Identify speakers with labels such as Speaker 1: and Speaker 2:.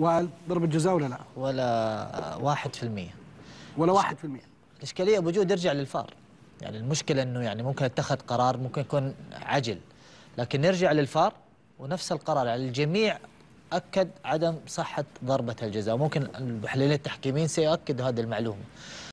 Speaker 1: وائل ضربة جزاء ولا لا؟ ولا 1% ولا 1% الإشكالية بوجود يرجع للفار يعني المشكلة أنه يعني ممكن اتخذ قرار ممكن يكون عجل لكن نرجع للفار ونفس القرار يعني الجميع أكد عدم صحة ضربة الجزاء وممكن المحللين التحكيمين سيؤكدوا هذه المعلومة